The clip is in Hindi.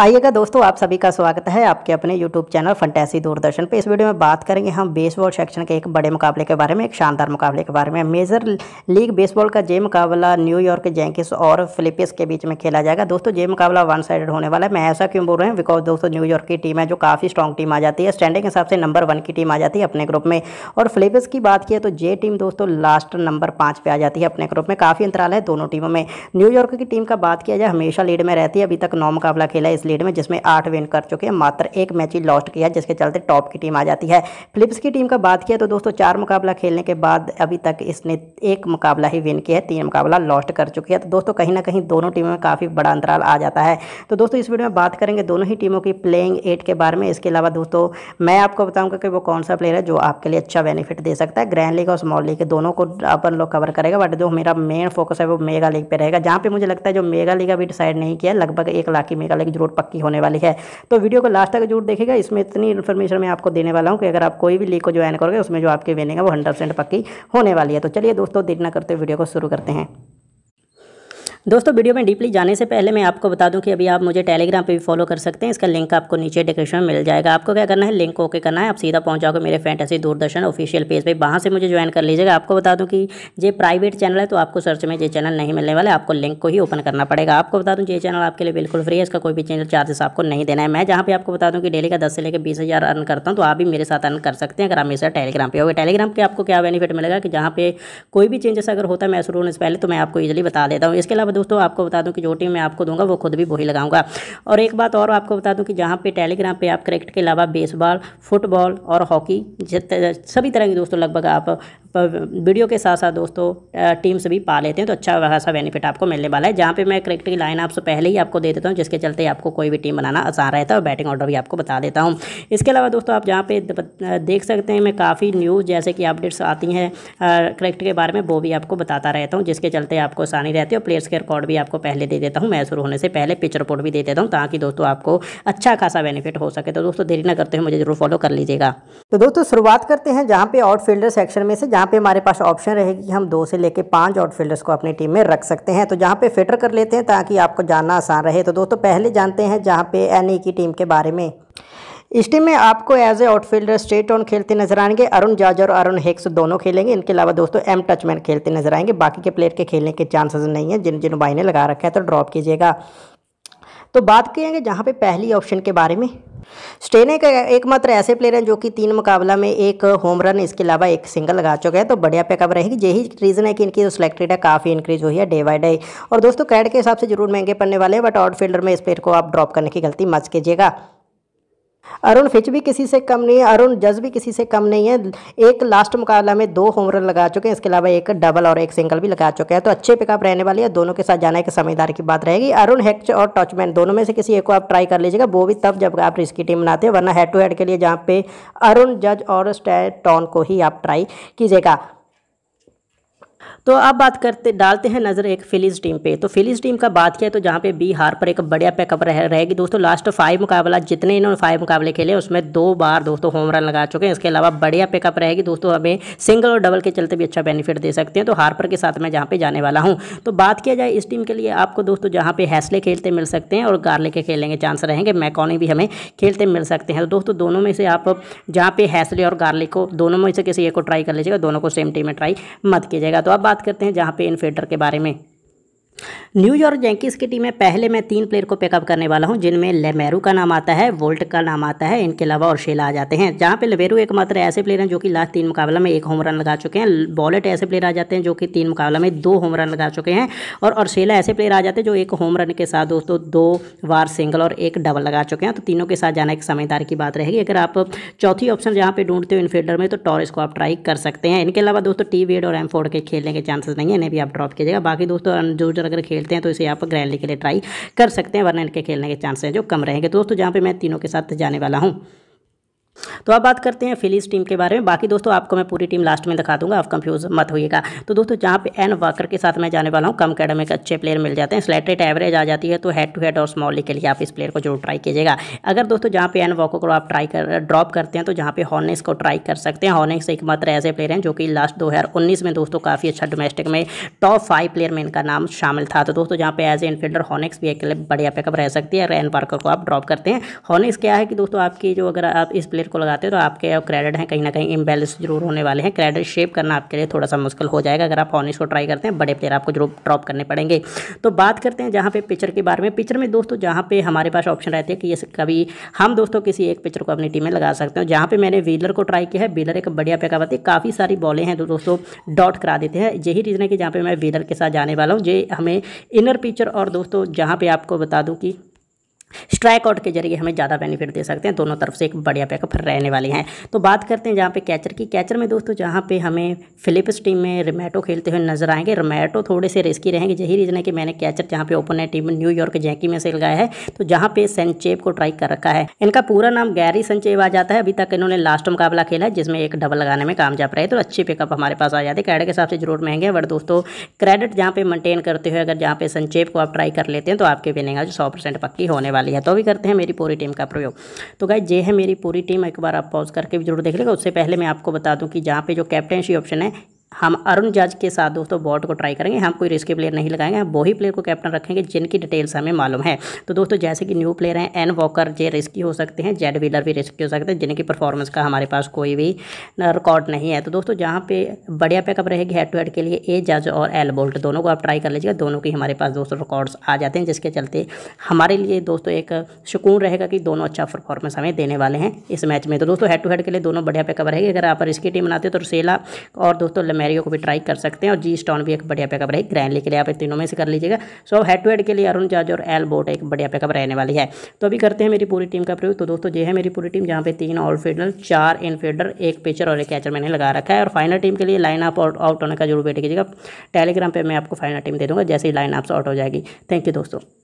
आइएगा दोस्तों आप सभी का स्वागत है आपके अपने YouTube चैनल फंटैसी दूरदर्शन पे इस वीडियो में बात करेंगे हम बेसबॉल सेक्शन के एक बड़े मुकाबले के बारे में एक शानदार मुकाबले के बारे में मेजर लीग बेसबॉल का जे मुकाबला न्यूयॉर्क जैंकिस और फिलिपिस के बीच में खेला जाएगा दोस्तों जे मुकाबला वन साइड होने वाला है मैं ऐसा क्यों बोल रहा हूँ बिकॉज दोस्तों न्यूयॉर्क की टीम है जो काफ़ी स्ट्रॉन्ग टीम आ जाती है स्टैंडिंग हिसाब से नंबर वन की टीम आ जाती है अपने ग्रुप में और फिलिपिस की बात की तो जे टीम दोस्तों लास्ट नंबर पाँच पर आ जाती है अपने ग्रुप में काफ़ी अंतराल है दोनों टीमों में न्यूयॉर्क की टीम का बात किया जाए हमेशा लीड में रहती है अभी तक नौ मुकाबला खेला है इसलिए लीड में जिसमें आठ विन कर चुके हैं मात्र एक मैच ही लॉस्ट किया जिसके चलते टॉप की टीम आ जाती है फिलिप्स की टीम का बात किया तो दोस्तों चार मुकाबला खेलने के बाद अभी तक इसने एक मुकाबला ही विन किया है तीन मुकाबला लॉस्ट कर चुकी है तो दोस्तों कहीं ना कहीं दोनों टीमों में काफ़ी बड़ा अंतराल आ जाता है तो दोस्तों इस वीडियो में बात करेंगे दोनों ही टीमों की प्लेइंग एट के बारे में इसके अलावा दोस्तों मैं आपको बताऊँगा कि वो कौन सा प्लेयर है जो आपके लिए अच्छा बेनिफिट दे सकता है ग्रैंड लीग और स्मॉल लीग दोनों को अपन लोग कवर करेगा बट जो मेरा मेन फोकस है वो मेगा लीग पर रहेगा जहाँ पर मुझे लगता है जो मेगा लीग अभी डिसाइड नहीं किया लगभग एक लाख की मेगा लीग जरूर पक्की होने वाली है तो वीडियो को लास्ट तक जरूर देखेगा इसमें इतनी इन्फॉर्मेशन मैं आपको देने वाला हूँ कि अगर आप कोई भी लीग को ज्वाइन करोगे उसमें जो आपकी विनिंग है वो हंड्रेड पक्की होने वाली है तो चलिए दोस्तों देखना करते वीडियो को शुरू करते हैं दोस्तों वीडियो में डीपली जाने से पहले मैं आपको बता दूं कि अभी आप मुझे टेलीग्राम पे भी फॉलो कर सकते हैं इसका लिंक आपको नीचे डिस्क्रिप्शन में मिल जाएगा आपको क्या करना है लिंक ओके करना है आप सीधा पहुंच जाओगे मेरे फैंटेसी दूरदर्शन ऑफिशियल पेज पर वहाँ से मुझे ज्वाइन कर लीजिएगा आपको बता दूँ कि ये प्राइवेट चैनल है तो आपको सर्च में ये चैनल नहीं मिलने वाले आपको लिंक को ही ओपन करना पड़ेगा आपको बता दूँ ये चैनल आपके लिए बिल्कुल फ्री है इसका कोई भी चैनल चार्जेस आपको नहीं देना है मैं जहाँ पर आपको बता दूँ कि डेली का दस से लेकर बीस हज़ार अर्न करता हूँ तो आप भी मेरे साथ अर्न कर सकते हैं अगर आप मेरे टेलीग्राम पर होगा टेलीग्राम पर आपको क्या बेनिफिट मिलेगा कि जहाँ पे कोई भी चेंजेस अगर होता है मैं शुरू होने से पहले तो मैं आपको ईजिली बता देता हूँ इसके अलावा अब दोस्तों आपको बता दूँ कि जो टीम मैं आपको दूंगा वो खुद भी वही लगाऊंगा और एक बात और आपको बता दूँ कि जहाँ पे टेलीग्राम पे आप क्रिकेट के अलावा बेसबॉल फुटबॉल और हॉकी सभी तरह की दोस्तों लगभग आप वीडियो के साथ साथ दोस्तों टीम्स भी पा लेते हैं तो अच्छा खासा बेनिफिट आपको मिलने वाला है जहाँ पे मैं क्रिकेट की लाइन आपसे पहले ही आपको दे देता हूँ जिसके चलते आपको कोई भी टीम बनाना आसान रहता है और बैटिंग ऑर्डर भी आपको बता देता हूँ इसके अलावा दोस्तों आप जहाँ पे देख सकते हैं मैं काफ़ी न्यूज़ जैसे कि अपडेट्स आती हैं क्रिकेट के बारे में वो भी आपको बताता रहता हूँ जिसके चलते आपको आसानी रहती है और प्लेयर्स के रिकॉर्ड भी आपको पहले दे देता हूँ मैं शुरू होने से पहले पिच रिपोर्ट भी दे देता हूँ ताकि दोस्तों आपको अच्छा खासा बेनिफिट हो सके तो दोस्तों देरी ना करते हुए मुझे जरूर फॉलो कर लीजिएगा तो दोस्तों शुरुआत करते हैं जहाँ पे आउटफील्डर सेक्शन में से यहाँ पे हमारे पास ऑप्शन रहेगी कि हम दो से लेके पांच आउटफील्डर्स को अपनी टीम में रख सकते हैं तो जहाँ पे फिटर कर लेते हैं ताकि आपको जानना आसान रहे तो दोस्तों पहले जानते हैं जहाँ पे एन की टीम के बारे में इस टीम में आपको as a outfielder straight on खेलते नजर आएंगे अरुण जाज और अरुण हेक्स दोनों खेलेंगे इनके अलावा दोस्तों एम टचमैन खेलते नजर आएंगे बाकी के प्लेयर के खेलने के चांसेस नहीं है जिन जिन भाई ने लगा रखा है तो ड्रॉप कीजिएगा तो बात करेंगे जहाँ पे पहली ऑप्शन के बारे में स्टेन एक एकमात्र ऐसे प्लेयर हैं जो कि तीन मुकाबला में एक होम रन इसके अलावा एक सिंगल लगा चुके हैं तो बढ़िया पैकअप रहेगी यही रीज़न है कि इनकी जो सिलेक्टेड है काफ़ी इंक्रीज हुई है डे बाय डे और दोस्तों क्रेड के हिसाब से जरूर महंगे पड़ने वाले हैं बट आउटफील्डर में इस प्लेयर को आप ड्रॉप करने की गलती मच कीजिएगा अरुण फिच भी किसी से कम नहीं है अरुण जज भी किसी से कम नहीं है एक लास्ट मुकाबला में दो होम रन लगा चुके हैं इसके अलावा एक डबल और एक सिंगल भी लगा चुके हैं तो अच्छे पिकअप रहने वाली है दोनों के साथ जाना एक समझदार की बात रहेगी अरुण हैक्च और टॉचमैन दोनों में से किसी एक को आप ट्राई कर लीजिएगा वो भी तब जब आप इसकी टीम बनाते हैं वरना हेड टू हेड के लिए जहाँ पे अरुण जज और स्टैटॉन को ही आप ट्राई कीजिएगा तो अब बात करते डालते हैं नज़र एक फिलिज टीम पे तो फिलिज टीम का बात किया तो जहाँ पे बी हार पर एक बढ़िया पैकअप रह रहेगी दोस्तों लास्ट फाइव मुकाबला जितने इन्होंने फाइव मुकाबले खेले उसमें दो बार दोस्तों होम रन लगा चुके हैं इसके अलावा बढ़िया पैकअप रहेगी दोस्तों हमें सिंगल और डबल के चलते भी अच्छा बेनिफिट दे सकते हैं तो हारपर के साथ मैं जहाँ पे जाने वाला हूँ तो बात किया जाए इस टीम के लिए आपको दोस्तों जहाँ पे हैसले खेलते मिल सकते हैं और गार्ले के खेलने के चांस रहेंगे मैकॉनी भी हमें खेलते मिल सकते हैं तो दोस्तों दोनों में से आप जहाँ पे हैसले और गार्ले को दोनों में से किसी एक को ट्राई कर लीजिएगा दोनों को सेम टीम में ट्राई मत कीजिएगा तो तो अब बात करते हैं जहाँ पे इन्फेटर के बारे में न्यूयॉर्क जैंकिस की टीम में पहले मैं तीन प्लेयर को पिकअप करने वाला हूँ जिनमें लेमेरू का नाम आता है वोल्ट का नाम आता है इनके अलावा और शेला आ जाते हैं जहाँ पे लेमेरू एकमात्र ऐसे प्लेयर हैं जो कि लास्ट तीन मुकाबला में एक होम रन लगा चुके हैं बॉलेट ऐसे प्लेयर आ जाते हैं जो कि तीन मुकाबला में दो होम रन लगा चुके हैं और ऑर्शेला ऐसे प्लेयर आ जाते हैं जो एक होम रन के साथ दोस्तों दो बार सिंगल और एक डबल लगा चुके हैं तो तीनों के साथ जाना एक समझदार की बात रहेगी अगर आप चौथी ऑप्शन जहाँ पे ढूंढते हो इनफील्डर में तो टॉरिस को आप ट्राई कर सकते हैं इनके अलावा दोस्तों टी वेड और एम फोर्ड के खेलने के चांसेस नहीं है इन्हें भी आप ड्रॉप कीजिएगा बाकी दोस्तों अगर खेल खेलते हैं तो इसे आप लीग के लिए ट्राई कर सकते हैं वरना इनके खेलने के हैं जो कम रहेंगे दोस्तों जहाँ पर मैं तीनों के साथ जाने वाला हूँ तो अब बात करते हैं फिलीज टीम के बारे में बाकी दोस्तों आपको मैं पूरी टीम लास्ट में दिखा दूंगा आप कंफ्यूज मत होइएगा तो दोस्तों जहाँ पे एन वाकर के साथ मैं जाने वाला हूँ कम कैडमे के अच्छे प्लेयर मिल जाते हैं स्लेटेड एवरेज आ जाती है तो हेड टू हेड और स्मॉल लीग के लिए आप इस प्लेयर को जरूर ट्राई कीजिएगा अगर दोस्तों जहाँ पे एन वॉकर को आप ट्राई कर ड्रॉप करते हैं तो जहाँ पे हॉर्निक्स को ट्राई कर सकते हैं हॉर्निक्स एक मात्र ऐसे प्लेयर हैं जो कि लास्ट दो में दोस्तों काफ़ी अच्छा डोमेस्टिक में टॉप फाइव प्लेयर में इनका नाम शामिल था तो दोस्तों जहाँ पे एज ए इनफील्डर हॉर्निक्स भी एक बढ़िया पिकअप रह सकती है एन वार्कर को आप ड्रॉप करते हैं हॉर्निक्स क्या है कि दोस्तों आपकी जो अगर आप इस प्लेयर को लगाते हो तो आपके क्रेडिट हैं कहीं ना कहीं इम्बेलेंस जरूर होने वाले हैं क्रेडिट शेप करना आपके लिए थोड़ा सा मुश्किल हो जाएगा अगर आप ऑनिस को ट्राई करते हैं बड़े प्लेयर आपको जरूर ड्रॉप करने पड़ेंगे तो बात करते हैं जहाँ पे पिक्चर के बारे में पिक्चर में दोस्तों जहाँ पे हमारे पास ऑप्शन रहते हैं कि ये कभी हम दोस्तों किसी एक पिक्चर को अपनी टीम में लगा सकते हैं जहाँ पर मैंने व्हीलर को ट्राई किया है व्हीलर एक बढ़िया पैकावत है काफ़ी सारी बॉलें हैं दोस्तों डॉट करा देते हैं यही रीज़न है कि जहाँ पर मैं व्हीलर के साथ जाने वाला हूँ ये हमें इनर पिक्चर और दोस्तों जहाँ पर आपको बता दूँ कि स्ट्राइक आउट के जरिए हमें ज़्यादा बेनिफिट दे सकते हैं दोनों तरफ से एक बढ़िया बैकअप रहने वाली हैं तो बात करते हैं जहाँ पे कैचर की कैचर में दोस्तों जहाँ पे हमें फिलिप्स टीम में रिमेटो खेलते हुए नजर आएंगे रिमेटो थोड़े से रिस्की रहेंगे यही रीज़न है कि मैंने कैचर जहाँ पे है टीम न्यूयॉर्क जैकी में से लगाया है तो जहाँ पे सेंचेब को ट्राई कर रखा है इनका पूरा नाम गैरी संचेब आ जाता है अभी तक इन्होंने लास्ट मुकाबला खेला है जिसमें एक डबल लगाने में कामयाब रहे तो अच्छे पिकअप हमारे पास आ जाते कैड के हिसाब से जरूर महंगे बट दोस्तों क्रेडिट जहाँ पे मेंटेन करते हुए अगर जहाँ पे संचेब को आप ट्राई कर लेते हैं तो आपके विनिंग जो सौ पक्की होने वाली वाली है तो भी करते हैं मेरी पूरी टीम का प्रयोग तो गाइज ये है मेरी पूरी टीम एक बार आप पॉज करके भी जरूर देख लेगा उससे पहले मैं आपको बता दूँ कि जहाँ पर जो कैप्टनशी ऑप्शन है हम अरुण जज के साथ दोस्तों बॉट को ट्राई करेंगे हम कोई रिस्की प्लेयर नहीं लगाएंगे हम वही प्लेयर को कैप्टन रखेंगे जिनकी डिटेल्स हमें मालूम है तो दोस्तों जैसे कि न्यू प्लेयर हैं एन वॉकर जे रिस्की हो सकते हैं जेड व्हीलर भी रिस्की हो सकते हैं जिनकी परफॉर्मेंस का हमारे पास कोई भी रिकॉर्ड नहीं है तो दोस्तों जहाँ पे बढ़िया पैकअप रहेगी हेड टू हेड के लिए ए जज और एल बोल्ट दोनों को आप ट्राई कर लीजिएगा दोनों की हमारे पास दोस्तों रिकॉर्ड्स आ जाते हैं जिसके चलते हमारे लिए दोस्तों एक सुकून रहेगा कि दोनों अच्छा परफॉर्मेंस हमें देने वाले हैं इस मैच में तो दोस्तों हेड टू हेड के लिए दोनों बढ़िया पैकअप रहेगी अगर आप रिस्की टीम बनाते हो तो रसेला और दोस्तों मैरियो को भी ट्राई कर सकते हैं और जी स्टॉन भी एक बढ़िया पैकअप रही ग्रैंड के लिए आप तीनों में से कर लीजिएगा सो अब हेड टू हेड के लिए अरुण जज और एल बोट एक बढ़िया पैकअप रहने वाली है तो अभी करते हैं मेरी पूरी टीम का प्रयोग तो दोस्तों ये है मेरी पूरी टीम जहाँ पे तीन ऑलफील्डर चार इनफील्डर एक पिचर और एक कैचर मैंने लगा रखा है और फाइनल टीम के लिए लाइन अप और आउट होने का जरूर वेट कीजिएगा टेलीग्राम पर मैं आपको फाइनल टीम दे दूँगा जैसे ही लाइन आपसे आउट हो जाएगी थैंक यू दोस्तों